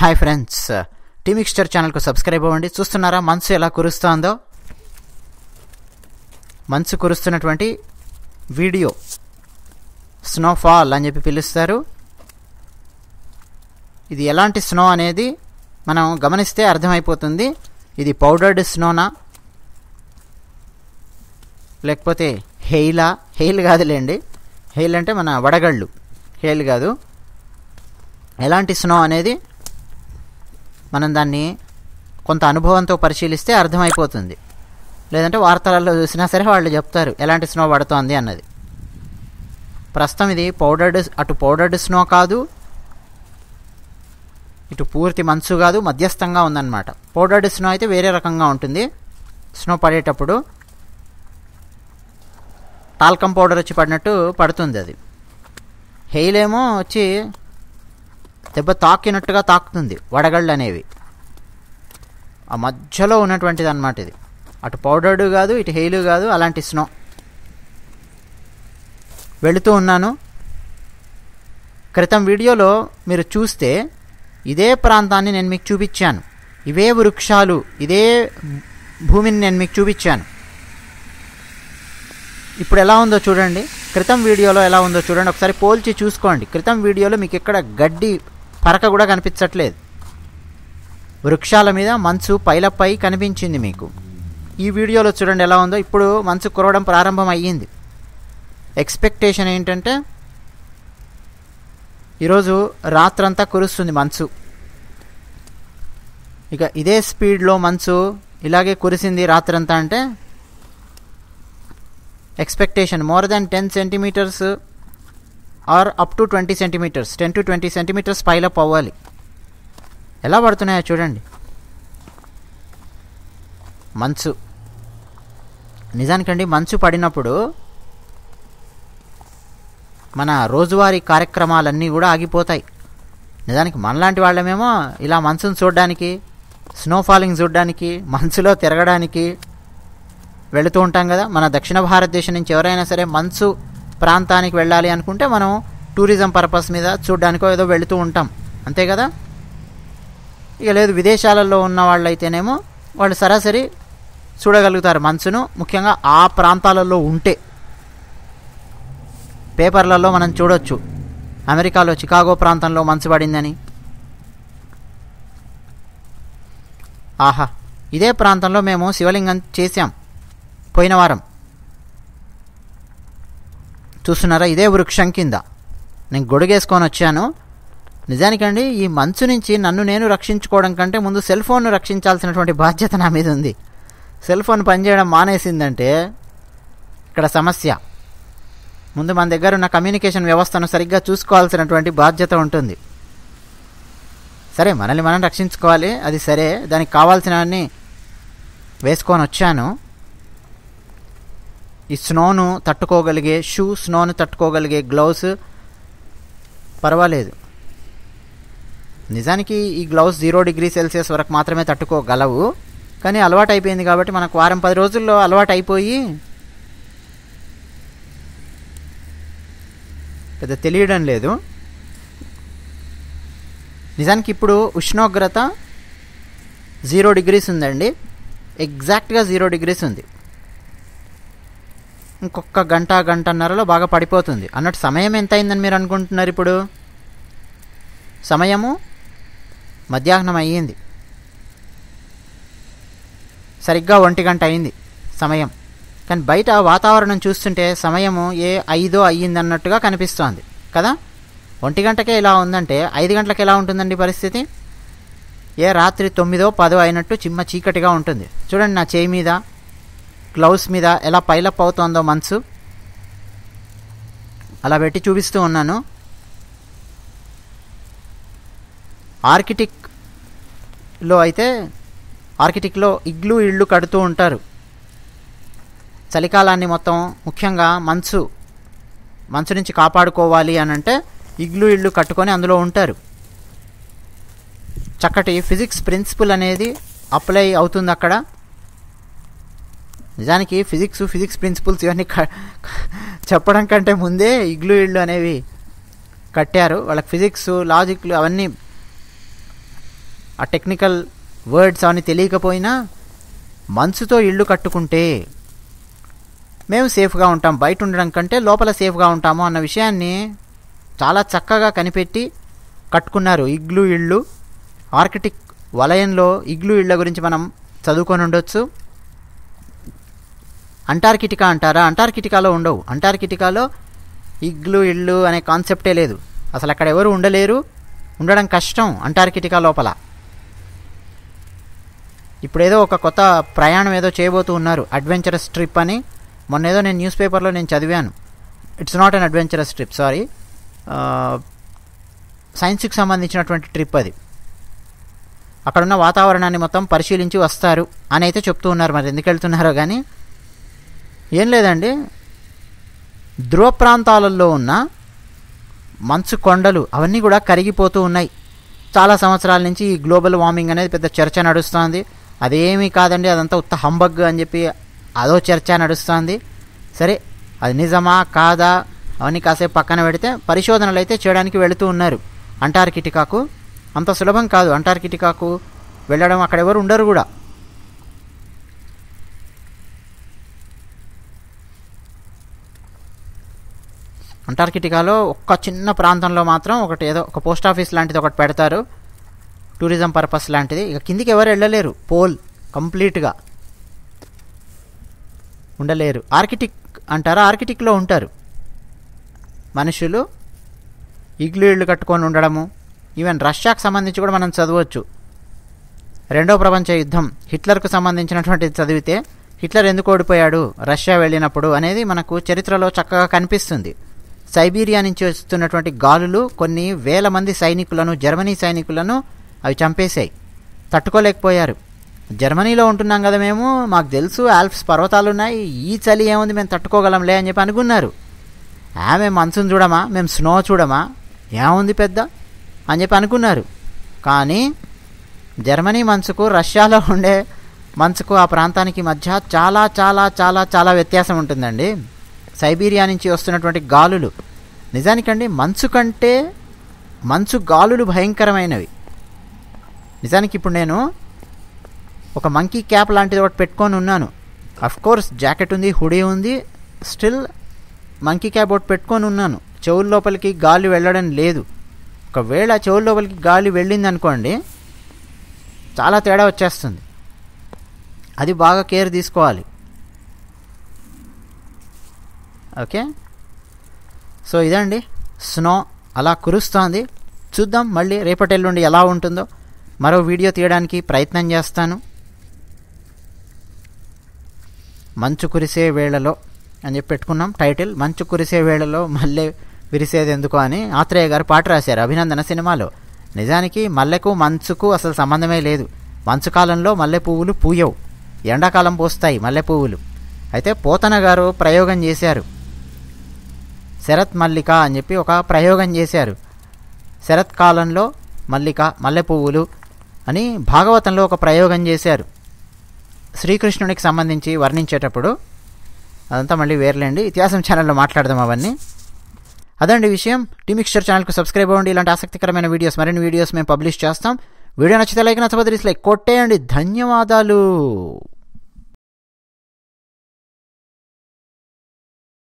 hi friends టీమిక్స్టర్ ఛానల్కు subscribe అవ్వండి చూస్తున్నారా మనసు ఎలా కురుస్తోందో మనసు కురుస్తున్నటువంటి వీడియో స్నోఫాల్ అని చెప్పి పిలుస్తారు ఇది ఎలాంటి స్నో అనేది మనం గమనిస్తే అర్థమైపోతుంది ఇది పౌడర్డ్ స్నోనా లేకపోతే హెయిలా హెయిల్ కాదులేండి హెయిల్ అంటే మన వడగళ్ళు హెయిల్ కాదు ఎలాంటి స్నో అనేది మనం దాన్ని కొంత అనుభవంతో పరిశీలిస్తే అర్థమైపోతుంది లేదంటే వార్తలలో చూసినా సరే వాళ్ళు చెప్తారు ఎలాంటి స్నో పడుతోంది అన్నది ప్రస్తుతం ఇది పౌడర్డ్ అటు పౌడర్డ్ స్నో కాదు ఇటు పూర్తి మంచు కాదు మధ్యస్థంగా ఉందన్నమాట పౌడర్డ్ స్నో అయితే వేరే రకంగా ఉంటుంది స్నో పడేటప్పుడు టాల్కం పౌడర్ వచ్చి పడినట్టు పడుతుంది అది హెయిల్ ఏమో వచ్చి దెబ్బ తాకినట్టుగా తాకుతుంది వడగళ్ళు అనేవి ఆ మధ్యలో ఉన్నటువంటిది అనమాట ఇది అటు పౌడర్డు కాదు ఇటు హెయిలు కాదు అలాంటి స్నో వెళుతూ ఉన్నాను క్రితం వీడియోలో మీరు చూస్తే ఇదే ప్రాంతాన్ని నేను మీకు చూపించాను ఇవే వృక్షాలు ఇదే భూమిని నేను మీకు చూపించాను ఇప్పుడు ఎలా ఉందో చూడండి క్రితం వీడియోలో ఎలా ఉందో చూడండి ఒకసారి పోల్చి చూసుకోండి క్రితం వీడియోలో మీకు ఎక్కడ గడ్డి పరక కూడా కనిపించట్లేదు వృక్షాల మీద మంచు పైలపై కనిపించింది మీకు ఈ వీడియోలో చూడండి ఎలా ఉందో ఇప్పుడు మంచు కురవడం ప్రారంభం అయ్యింది ఎక్స్పెక్టేషన్ ఏంటంటే ఈరోజు రాత్రంతా కురుస్తుంది మంచు ఇక ఇదే స్పీడ్లో మంచు ఇలాగే కురిసింది రాత్రంతా అంటే expectation more than ten centimeters or up to twenty centimeters ten to twenty centimeters pile up అవ్వాలి ఎలా పడుతున్నాయో చూడండి మంచు నిజానికండి మంచు పడినప్పుడు మన రోజువారీ కార్యక్రమాలన్నీ కూడా ఆగిపోతాయి నిజానికి మనలాంటి వాళ్ళమేమో ఇలా మంచును చూడడానికి స్నో ఫాలింగ్ చూడడానికి మంచులో తిరగడానికి వెళుతూ ఉంటాం కదా మన దక్షిణ భారతదేశం నుంచి ఎవరైనా సరే మంచు ప్రాంతానికి వెళ్ళాలి అనుకుంటే మనం టూరిజం పర్పస్ మీద చూడ్డానికో ఏదో వెళుతూ ఉంటాం అంతే కదా ఇక లేదు విదేశాలలో ఉన్న వాళ్ళైతేనేమో వాళ్ళు సరాసరి చూడగలుగుతారు మనసును ముఖ్యంగా ఆ ప్రాంతాలలో ఉంటే పేపర్లలో మనం చూడొచ్చు అమెరికాలో చికాగో ప్రాంతంలో మంచు పడిందని ఆహా ఇదే ప్రాంతంలో మేము శివలింగం చేశాం పోయిన వారం చూస్తున్నారా ఇదే వృక్షం కింద నేను గొడుగేసుకొని వచ్చాను నిజానికండి ఈ మంచు నుంచి నన్ను నేను రక్షించుకోవడం కంటే ముందు సెల్ ఫోన్ను రక్షించాల్సినటువంటి బాధ్యత నా మీద ఉంది సెల్ ఫోన్ పనిచేయడం మానేసిందంటే ఇక్కడ సమస్య ముందు మన దగ్గర ఉన్న కమ్యూనికేషన్ వ్యవస్థను సరిగ్గా చూసుకోవాల్సినటువంటి బాధ్యత ఉంటుంది సరే మనల్ని మనం రక్షించుకోవాలి అది సరే దానికి కావాల్సినవన్నీ వేసుకొని వచ్చాను ఈ స్నోను తట్టుకోగలిగే షూ స్నోను తట్టుకోగలిగే గ్లౌస్ పర్వాలేదు నిజానికి ఈ గ్లౌస్ జీరో డిగ్రీ సెల్సియస్ వరకు మాత్రమే తట్టుకోగలవు కానీ అలవాటు అయిపోయింది కాబట్టి మనకు వారం పది రోజుల్లో అలవాటు అయిపోయి పెద్ద తెలియడం లేదు నిజానికి ఇప్పుడు ఉష్ణోగ్రత జీరో డిగ్రీస్ ఉందండి ఎగ్జాక్ట్గా జీరో డిగ్రీస్ ఉంది ఇంకొక గంట గంటన్నరలో బాగా పడిపోతుంది అన్నట్టు సమయం ఎంత అయిందని మీరు అనుకుంటున్నారు ఇప్పుడు సమయము మధ్యాహ్నం అయ్యింది సరిగ్గా ఒంటి గంట అయింది సమయం కానీ బయట వాతావరణం చూస్తుంటే సమయము ఏ ఐదో అయ్యింది అన్నట్టుగా కనిపిస్తోంది కదా ఒంటి గంటకే ఇలా ఉందంటే ఐదు గంటలకు ఎలా ఉంటుందండి పరిస్థితి ఏ రాత్రి తొమ్మిదో పదో అయినట్టు చిమ్మ చీకటిగా ఉంటుంది చూడండి నా చేయి మీద గ్లౌస్ మీద ఎలా పైలప్ అవుతోందో మనసు అలా పెట్టి చూపిస్తూ ఉన్నాను ఆర్కిటిక్లో అయితే ఆర్కిటిక్లో ఇగ్లు ఇళ్ళు కడుతూ ఉంటారు చలికాలాన్ని మొత్తం ముఖ్యంగా మంచు మంచు నుంచి కాపాడుకోవాలి అని అంటే ఇగ్లు ఇళ్ళు కట్టుకొని అందులో ఉంటారు చక్కటి ఫిజిక్స్ ప్రిన్సిపల్ అనేది అప్లై అవుతుంది అక్కడ నిజానికి ఫిజిక్స్ ఫిజిక్స్ ప్రిన్సిపల్స్ ఇవన్నీ చెప్పడం కంటే ముందే ఇగ్లు ఇళ్ళు అనేవి కట్టారు వాళ్ళకి ఫిజిక్స్ లాజిక్లు అవన్నీ ఆ టెక్నికల్ వర్డ్స్ అవన్నీ తెలియకపోయినా మనసుతో ఇళ్ళు కట్టుకుంటే మేము సేఫ్గా ఉంటాం బయట ఉండడం కంటే లోపల సేఫ్గా ఉంటాము అన్న విషయాన్ని చాలా చక్కగా కనిపెట్టి కట్టుకున్నారు ఇగ్లు ఇళ్ళు ఆర్కిటిక్ వలయంలో ఇగ్లు ఇళ్ళ గురించి మనం చదువుకొని ఉండొచ్చు అంటార్కిటికా అంటారా అంటార్కిటికాలో ఉండవు అంటార్కిటికాలో ఇగ్లు ఇళ్ళు అనే కాన్సెప్టే లేదు అసలు అక్కడ ఎవరు ఉండలేరు ఉండడం కష్టం అంటార్కిటికా లోపల ఇప్పుడేదో ఒక కొత్త ప్రయాణం ఏదో చేయబోతూ ఉన్నారు అడ్వెంచరస్ ట్రిప్ అని మొన్న ఏదో నేను న్యూస్ పేపర్లో నేను చదివాను it's not an adventurous trip sorry సైన్స్కి సంబంధించినటువంటి ట్రిప్ అది అక్కడున్న వాతావరణాన్ని మొత్తం పరిశీలించి వస్తారు అని అయితే చెప్తూ ఉన్నారు మరి ఎందుకు వెళ్తున్నారో కానీ ఏం లేదండి ధ్రువ ప్రాంతాలలో ఉన్న మంచు కొండలు అవన్నీ కూడా కరిగిపోతూ ఉన్నాయి చాలా సంవత్సరాల నుంచి ఈ గ్లోబల్ వార్మింగ్ అనేది పెద్ద చర్చ నడుస్తుంది అదేమీ కాదండి అదంతా ఉత్త హంబగ్ అని చెప్పి అదో చర్చ నడుస్తుంది సరే అది నిజమా కాదా అవన్నీ కాసేపు పక్కన పెడితే పరిశోధనలు అయితే చేయడానికి వెళుతూ ఉన్నారు అంటార్కిటికాకు అంత సులభం కాదు అంటార్కిటికాకు వెళ్ళడం అక్కడ ఎవరు ఉండరు కూడా అంటార్కిటికాలో ఒక్క చిన్న ప్రాంతంలో మాత్రం ఒకటి ఏదో ఒక పోస్ట్ ఆఫీస్ లాంటిది ఒకటి పెడతారు టూరిజం పర్పస్ లాంటిది ఇక కిందికి ఎవరు వెళ్ళలేరు పోల్ కంప్లీట్గా ఉండలేరు ఆర్కిటిక్ అంటారా ఆర్కిటిక్లో ఉంటారు మనుషులు ఇగ్లు ఇళ్ళు కట్టుకొని ఉండడము ఈవెన్ రష్యాకు సంబంధించి కూడా మనం చదవచ్చు రెండో ప్రపంచ యుద్ధం హిట్లర్కు సంబంధించినటువంటిది చదివితే హిట్లర్ ఎందుకు ఓడిపోయాడు రష్యా వెళ్ళినప్పుడు అనేది మనకు చరిత్రలో చక్కగా కనిపిస్తుంది సైబీరియా నుంచి వస్తున్నటువంటి గాలులు కొన్ని వేల మంది సైనికులను జర్మనీ సైనికులను అవి చంపేశాయి తట్టుకోలేకపోయారు జర్మనీలో ఉంటున్నాం కదా మేము మాకు తెలుసు ఆల్ప్స్ పర్వతాలు ఉన్నాయి ఈ చలి ఏముంది మేము తట్టుకోగలంలే అని చెప్పి అనుకున్నారు ఆ మేము మన్సూన్ చూడమా మేము స్నో చూడమా ఏముంది పెద్ద అని చెప్పి అనుకున్నారు కానీ జర్మనీ మనసుకు రష్యాలో ఉండే మనసుకు ఆ ప్రాంతానికి మధ్య చాలా చాలా చాలా చాలా వ్యత్యాసం ఉంటుందండి సైబీరియా నుంచి వస్తున్నటువంటి గాలులు నిజానికండి మంచు కంటే మంచు గాలులు భయంకరమైనవి నిజానికి ఇప్పుడు నేను ఒక మంకీ క్యాప్ లాంటిది ఒకటి పెట్టుకొని ఉన్నాను కోర్స్ జాకెట్ ఉంది హుడీ ఉంది స్టిల్ మంకీ క్యాప్ ఒకటి పెట్టుకొని ఉన్నాను చెవుల లోపలికి గాలి వెళ్ళడం లేదు ఒకవేళ చెవుల లోపలికి గాలి వెళ్ళింది అనుకోండి చాలా తేడా వచ్చేస్తుంది అది బాగా కేర్ తీసుకోవాలి ఓకే సో ఇదండి స్నో అలా కురుస్తోంది చూద్దాం మళ్ళీ రేపటెల్లుండి ఎలా ఉంటుందో మరో వీడియో తీయడానికి ప్రయత్నం చేస్తాను మంచు కురిసే వేళలో అని చెప్పి పెట్టుకున్నాం టైటిల్ మంచు కురిసే వేళలో మళ్ళీ విరిసేది ఎందుకు అని ఆత్రేయ గారు పాట రాశారు అభినందన సినిమాలో నిజానికి మల్లెకు మంచుకు అసలు సంబంధమే లేదు మంచు కాలంలో మల్లె పువ్వులు పూయవు ఎండాకాలం పోస్తాయి మల్లె పువ్వులు అయితే పోతన గారు ప్రయోగం చేశారు శరత్ మల్లిక అని చెప్పి ఒక ప్రయోగం చేశారు శరత్కాలంలో మల్లిక మల్లె పువ్వులు అని భాగవతంలో ఒక ప్రయోగం చేశారు శ్రీకృష్ణునికి సంబంధించి వర్ణించేటప్పుడు అదంతా మళ్ళీ వేర్లేండి ఇతిహాసం ఛానల్లో మాట్లాడదాం అవన్నీ అదండి విషయం టీమిక్స్చర్ ఛానల్కు సబ్స్క్రైబ్ అవ్వండి ఇలాంటి ఆసక్తికరమైన వీడియోస్ మరిన్ని వీడియోస్ మేము పబ్లిష్ చేస్తాం వీడియో నచ్చితే లైక్ నచ్చబోతే లైక్ కొట్టేయండి ధన్యవాదాలు